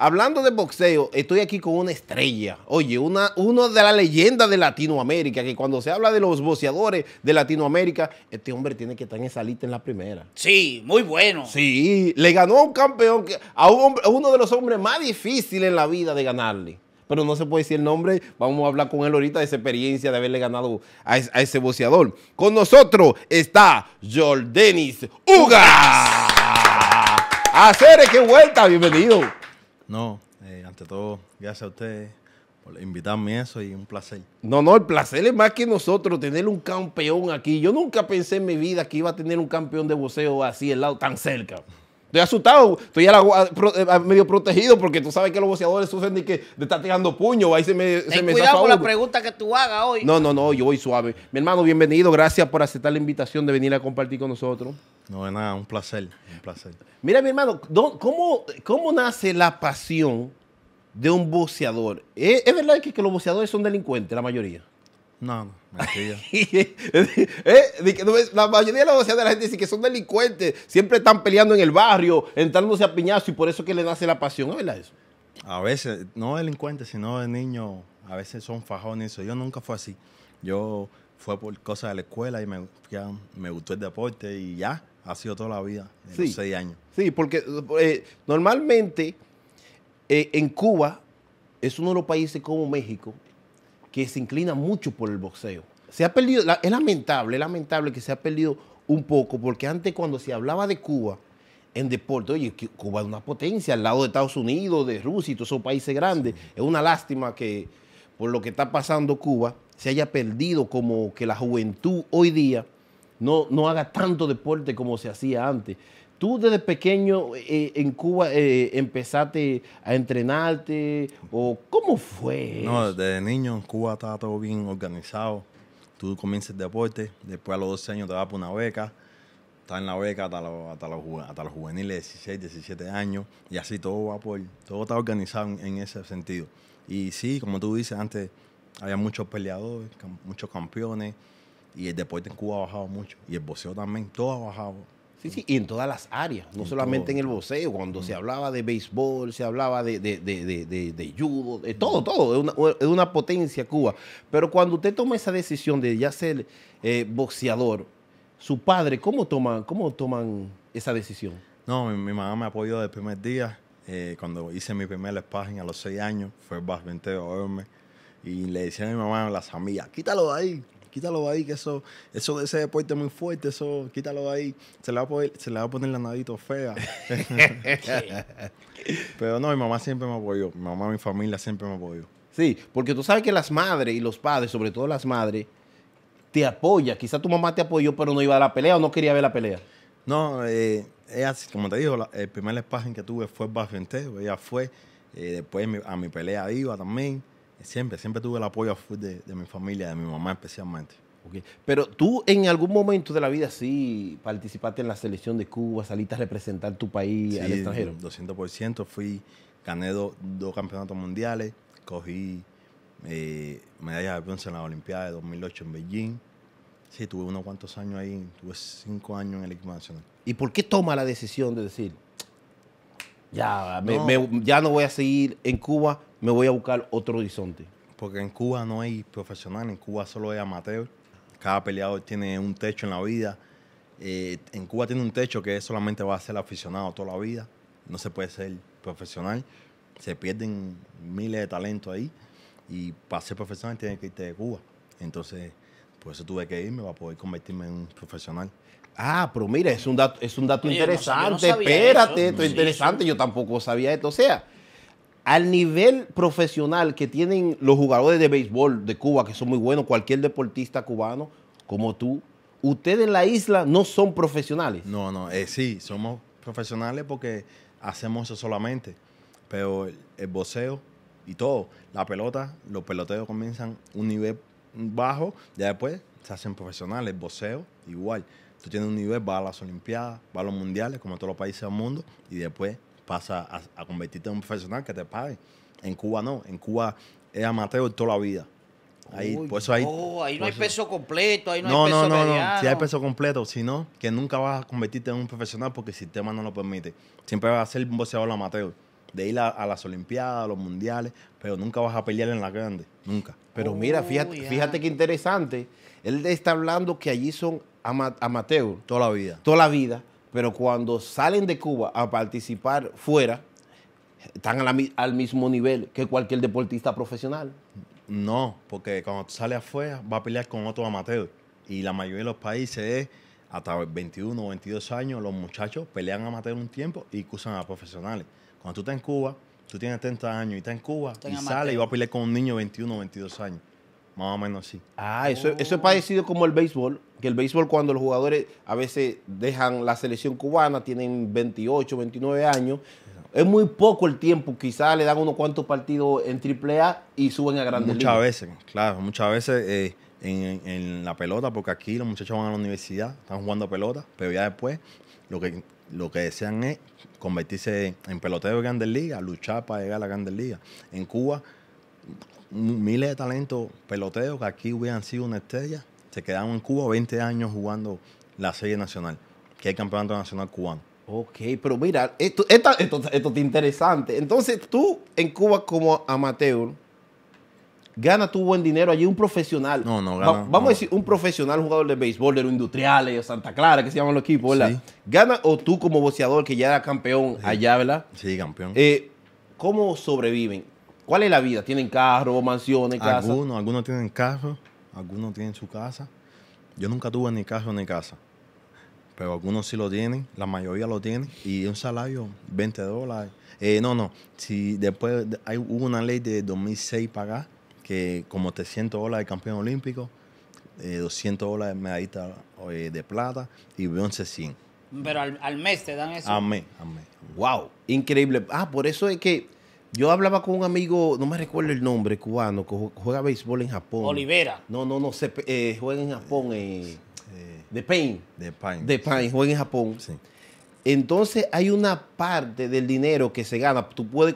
Hablando de boxeo, estoy aquí con una estrella. Oye, una, uno de las leyendas de Latinoamérica, que cuando se habla de los boxeadores de Latinoamérica, este hombre tiene que estar en esa lista en la primera. Sí, muy bueno. Sí, le ganó a un campeón, a, un, a uno de los hombres más difíciles en la vida de ganarle pero no se puede decir el nombre. Vamos a hablar con él ahorita de esa experiencia de haberle ganado a, ese boxeador. Con nosotros está Jordanis Ugas. Hacer qué vuelta, bienvenido. No, eh, ante todo, gracias a usted por invitarme a eso y un placer. No, no, el placer es más que nosotros tener un campeón aquí. Yo nunca pensé en mi vida que iba a tener un campeón de boxeo así, el lado tan cerca. Estoy asustado, estoy eh, medio protegido porque tú sabes que los boceadores sufren de que te está tirando puño. Ahí se me, cuidado con la pregunta que tú hagas hoy. No, no, no, yo voy suave. Mi hermano, bienvenido. Gracias por aceptar la invitación de venir a compartir con nosotros. No, de nada, un placer. Un placer. Mira, mi hermano, ¿cómo, cómo nace la pasión de un boceador? Eh, ¿Es, verdad que, los boceadores son delincuentes, la mayoría? No, no, mentira. Eh, eh, la mayoría de la gente dice que son delincuentes, siempre están peleando en el barrio, entrándose a piñazo y por eso que le nace la pasión, ¿es verdad eso? A veces, no delincuentes, sino de niños, a veces son fajones. Yo nunca fue así. Yo fue por cosas de la escuela y me, gustó el deporte y ya, ha sido toda la vida, seis años. Sí, porque eh, normalmente en Cuba es uno de los países como México que se inclina mucho por el boxeo. Se ha perdido, es lamentable, es lamentable que se ha perdido un poco, porque antes cuando se hablaba de Cuba en deporte, oye, Cuba es una potencia al lado de Estados Unidos, de Rusia y todos esos países grandes. Es una lástima que por lo que está pasando Cuba se haya perdido como que la juventud hoy día no, no haga tanto deporte como se hacía antes. ¿Tú desde pequeño eh, en Cuba eh, empezaste a entrenarte? ¿O cómo fue? No, desde niño en Cuba estaba todo bien organizado. Tú comienzas el deporte, después a los 12 años te vas por una beca, estás en la beca hasta los, juveniles de 16, 17 años, y así todo va por, todo está organizado en, ese sentido. Y sí, como tú dices, antes había muchos peleadores, muchos campeones, y el deporte en Cuba ha bajado mucho, y el boxeo también, todo ha bajado Sí, sí, y en todas las áreas, no solamente en el boxeo, cuando se hablaba de béisbol, se hablaba de, de, de, judo, de todo, todo, es una, potencia Cuba. Pero cuando usted toma esa decisión de ya ser eh, boxeador, su padre, ¿cómo toman, cómo toman esa decisión? No, mi, mamá me apoyó desde el primer día. Eh, cuando hice mi primera página a los seis años, fue bastante verme. Y le decía a mi mamá, las amigas, quítalo de ahí, quítalo ahí, que eso, eso ese deporte muy fuerte, eso, quítalo ahí. Se le va a, poner la nadito fea. Pero no, mi mamá siempre me apoyó. Mi mamá, mi familia siempre me apoyó. Sí, porque tú sabes que las madres y los padres, sobre todo las madres, te apoyan. Quizá tu mamá te apoyó, pero no iba a la pelea o no quería ver la pelea. No, eh, ella, como te digo, el primer espacio que tuve fue para gente Ella fue, eh, después a mi pelea iba también. Siempre, siempre tuve el apoyo de, mi familia, de mi mamá especialmente. Pero tú en algún momento de la vida sí participaste en la selección de Cuba, saliste a representar tu país al extranjero. 200%, fui, gané dos campeonatos mundiales, cogí eh, medallas medalla de bronce en la Olimpiada de 2008 en Beijing. Sí, tuve unos cuantos años ahí, tuve cinco años en el equipo nacional. ¿Y por qué toma la decisión de decir, ya, ya no voy a seguir en Cuba, me voy a buscar otro horizonte. Porque en Cuba no hay profesional, en Cuba solo hay amateur. Cada peleador tiene un techo en la vida. Eh, en Cuba tiene un techo que solamente va a ser aficionado toda la vida. No se puede ser profesional. Se pierden miles de talentos ahí. Y para ser profesional tienes que irte de Cuba. Entonces, por eso tuve que irme para poder convertirme en un profesional. Ah, pero mira, es un dato, es un dato interesante. Espérate, esto es interesante. Yo tampoco sabía esto. O sea, al nivel profesional que tienen los jugadores de béisbol de Cuba, que son muy buenos, cualquier deportista cubano como tú, ustedes en la isla no son profesionales. No, no, eh, sí, somos profesionales porque hacemos eso solamente. Pero el, boceo y todo, la pelota, los peloteos comienzan un nivel bajo, ya después se hacen profesionales, boxeo, igual. Tú tienes un nivel, vas a las Olimpiadas, vas a los mundiales, como todos los países del mundo, y después pasa a, convertirte en un profesional que te pague. En Cuba no, en Cuba es amateur toda la vida. Ahí, ahí no hay peso completo, ahí no, hay peso no, no, si hay peso completo, si no, que nunca vas a convertirte en un profesional porque el sistema no lo permite. Siempre vas a ser un boxeador amateur de ir a, las Olimpiadas, a los Mundiales, pero nunca vas a pelear en las grandes, nunca. Pero mira, oh, fíjate, qué interesante. Él está hablando que allí son amateurs. Toda la vida. Toda la vida. Pero cuando salen de Cuba a participar fuera, están al mismo nivel que cualquier deportista profesional. No, porque cuando sales afuera, va a pelear con otro amateur. Y la mayoría de los países es hasta 21 o 22 años, los muchachos pelean amateur un tiempo y cruzan a profesionales. Cuando tú estás en Cuba, tú tienes 30 años y estás en Cuba y sale y va a pelear con un niño de 21 22 años. Más o menos así. Ah, eso, eso es parecido como el béisbol. Que el béisbol, cuando los jugadores a veces dejan la selección cubana, tienen 28, 29 años, es muy poco el tiempo. Quizás le dan unos cuantos partidos en AAA y suben a grandes muchas veces, claro, muchas veces eh, en, en, la pelota, porque aquí los muchachos van a la universidad, están jugando pelota, pero ya después lo que lo que desean es convertirse en peloteo de Grandes Ligas, luchar para llegar a la Grandes Ligas. En Cuba, miles de talentos peloteros que aquí hubieran sido una estrella, se quedaron en Cuba 20 años jugando la Serie Nacional, que es el Campeonato Nacional Cubano. Ok, pero mira, esto, esto, esto, es interesante. Entonces tú en Cuba como amateur, gana tu buen dinero allí un profesional. No, no, gana. vamos a decir, un profesional jugador de béisbol, de los industriales, de Santa Clara, que se llaman los equipos, ¿verdad? Sí. Gana o tú como boxeador que ya era campeón allá, ¿verdad? Sí, campeón. Eh, ¿Cómo sobreviven? ¿Cuál es la vida? ¿Tienen carro, mansiones, casa? Algunos, algunos tienen carro, algunos tienen su casa. Yo nunca tuve ni carro ni casa. Pero algunos sí lo tienen, la mayoría lo tienen. Y un salario, 20 dólares. Eh, no, no. Si después hay, hubo una ley de 2006 para acá que como 300 dólares de campeón olímpico, 200 eh, dólares de medallista eh, de plata y 1100. Pero al, mes te dan eso. A mes, a mes. ¡Wow! Increíble. Ah, por eso es que yo hablaba con un amigo, no me recuerdo el nombre, cubano, que juega béisbol en Japón. Olivera. No, no, no, se, eh, juega en Japón. de Pain. De Pain. De Pain, juega en Japón. Sí. Entonces hay una parte del dinero que se gana. Tú puedes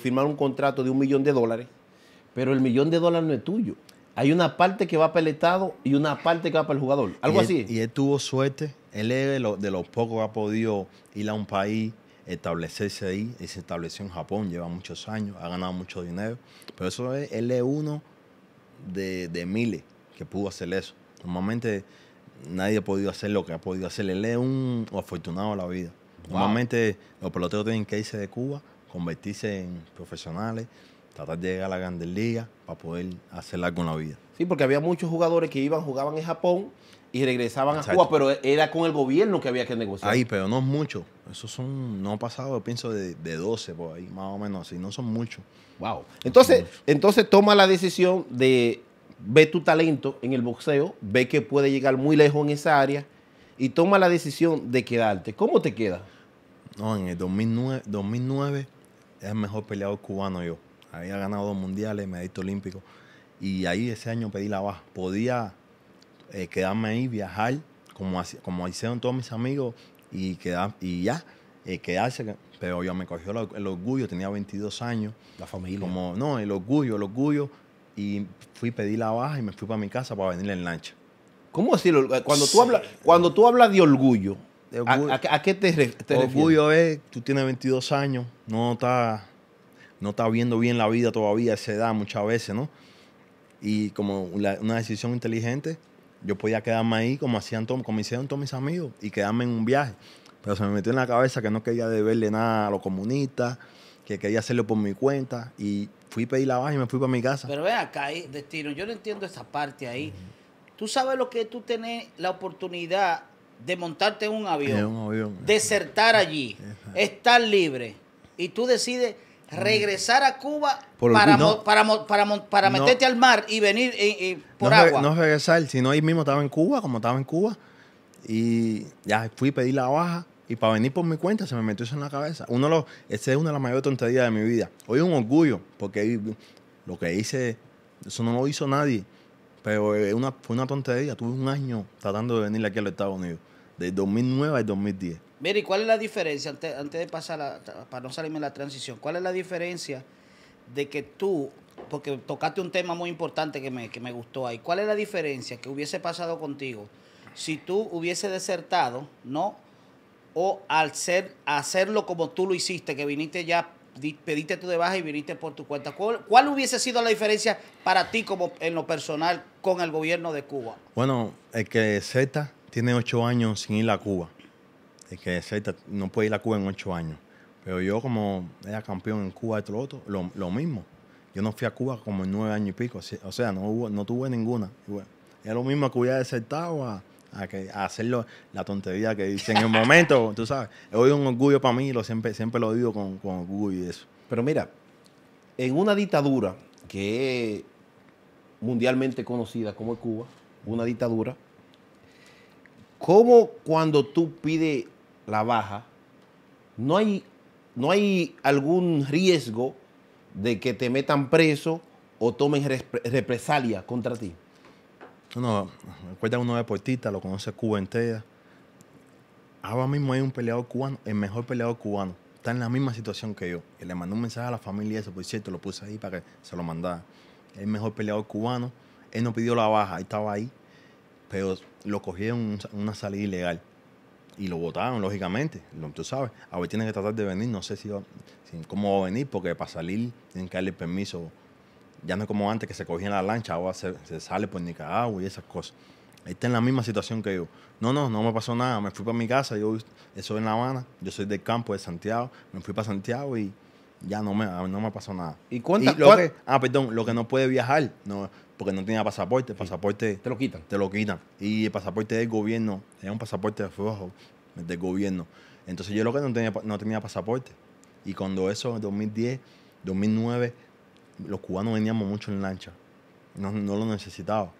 firmar un contrato de un millón de dólares pero el millón de dólares no es tuyo. Hay una parte que va para el Estado y una parte que va para el jugador. Algo así. y él tuvo suerte. Él es de, los pocos que ha podido ir a un país, establecerse ahí. Y se estableció en Japón, lleva muchos años, ha ganado mucho dinero. Pero eso es, él es uno de, miles que pudo hacer eso. Normalmente nadie ha podido hacer lo que ha podido hacer. Él es un afortunado a la vida. Normalmente los peloteros tienen que irse de Cuba, convertirse en profesionales tratar de llegar a la Grandes Ligas para poder hacerla con la vida. Sí, porque había muchos jugadores que iban, jugaban en Japón y regresaban a Cuba, pero era con el gobierno que había que negociar. Ahí, pero no es mucho. Esos son, no ha pasado, yo pienso, de, 12 por ahí, más o menos así. No son muchos. Wow. Entonces, entonces toma la decisión de ver tu talento en el boxeo, ve que puede llegar muy lejos en esa área y toma la decisión de quedarte. ¿Cómo te queda? No, en el 2009, 2009 es el mejor peleado cubano yo había ganado dos mundiales, medallista olímpico. Y ahí ese año pedí la baja. Podía eh, quedarme ahí, viajar, como, como hicieron todos mis amigos, y, quedar, y ya, eh, quedarse. Pero yo me cogió el, orgullo, tenía 22 años. La familia. Como, no, el orgullo, el orgullo. Y fui, pedí la baja y me fui para mi casa para venir en lancha. ¿Cómo decirlo? Cuando tú, hablas, cuando tú hablas de orgullo, ¿a, qué te, refieres? orgullo Orgullo es, tú tienes 22 años, no estás no está viendo bien la vida todavía, se da muchas veces, ¿no? Y como una decisión inteligente, yo podía quedarme ahí como, hacían todo, como hicieron todos mis amigos y quedarme en un viaje. Pero se me metió en la cabeza que no quería deberle nada a los comunistas, que quería hacerlo por mi cuenta y fui a pedir la baja y me fui para mi casa. Pero ve acá, Destino, yo no entiendo esa parte ahí. Tú sabes lo que tú tenés la oportunidad de montarte en un avión, desertar allí, estar libre y tú decides regresar a Cuba para, para, para, meterte al mar y venir y, eh, eh, por no agua. no regresar, sino ahí mismo estaba en Cuba, como estaba en Cuba, y ya fui a pedir la baja. Y para venir por mi cuenta se me metió eso en la cabeza. Uno lo, esa es una de las mayores tonterías de mi vida. Hoy es un orgullo, porque lo que hice, eso no lo hizo nadie. Pero una, fue una tontería. Tuve un año tratando de venir aquí a los Estados Unidos de 2009 al 2010. Mire, ¿y cuál es la diferencia, antes, de pasar, para no salirme la transición, cuál es la diferencia de que tú, porque tocaste un tema muy importante que me, que me gustó ahí, cuál es la diferencia que hubiese pasado contigo si tú hubiese desertado, ¿no? O al ser, hacerlo como tú lo hiciste, que viniste ya, pediste tu de baja y viniste por tu cuenta. ¿Cuál, hubiese sido la diferencia para ti como en lo personal con el gobierno de Cuba? Bueno, es que Z tiene ocho años sin ir a Cuba. Es que no puede ir a Cuba en ocho años. Pero yo, como era campeón en Cuba lo, mismo. Yo no fui a Cuba como en nueve años y pico. O sea, no, no tuve ninguna. Era lo mismo que hubiera desertado a, a, que, a hacer la tontería que hice en el momento. Tú sabes, hoy es un orgullo para mí, lo, siempre, siempre lo digo con, con orgullo y eso. Pero mira, en una dictadura que es mundialmente conocida como Cuba, una dictadura ¿Cómo cuando tú pides la baja, no hay, no hay algún riesgo de que te metan preso o tomen represalia contra ti? No, recuerda uno deportista, lo conoce Cuba entera. Ahora mismo hay un peleador cubano, el mejor peleador cubano. Está en la misma situación que yo. Y le mandó un mensaje a la familia, eso por cierto, lo puse ahí para que se lo mandara. El mejor peleador cubano. Él no pidió la baja, él estaba ahí pero lo cogieron una salida ilegal y lo votaron, lógicamente. tú sabes, ahora tienen que tratar de venir, no sé si, cómo va a venir, porque para salir tienen que darle permiso. Ya no es como antes que se cogían la lancha, ahora se, sale por Nicaragua y esas cosas. Está en la misma situación que yo. No, no, no me pasó nada. Me fui para mi casa. Yo soy en La Habana. Yo soy del campo de Santiago. Me fui para Santiago y ya no me, no me pasó nada. ¿Y cuánto? Ah, perdón, lo que no puede viajar, no, porque no tenía pasaporte. pasaporte. te lo quitan. Te lo quitan. Y el pasaporte del gobierno, era un pasaporte de flojo del gobierno. Entonces yo lo que no tenía, no tenía pasaporte. Y cuando eso, en 2010, 2009, los cubanos veníamos mucho en lancha. No, no lo necesitaba.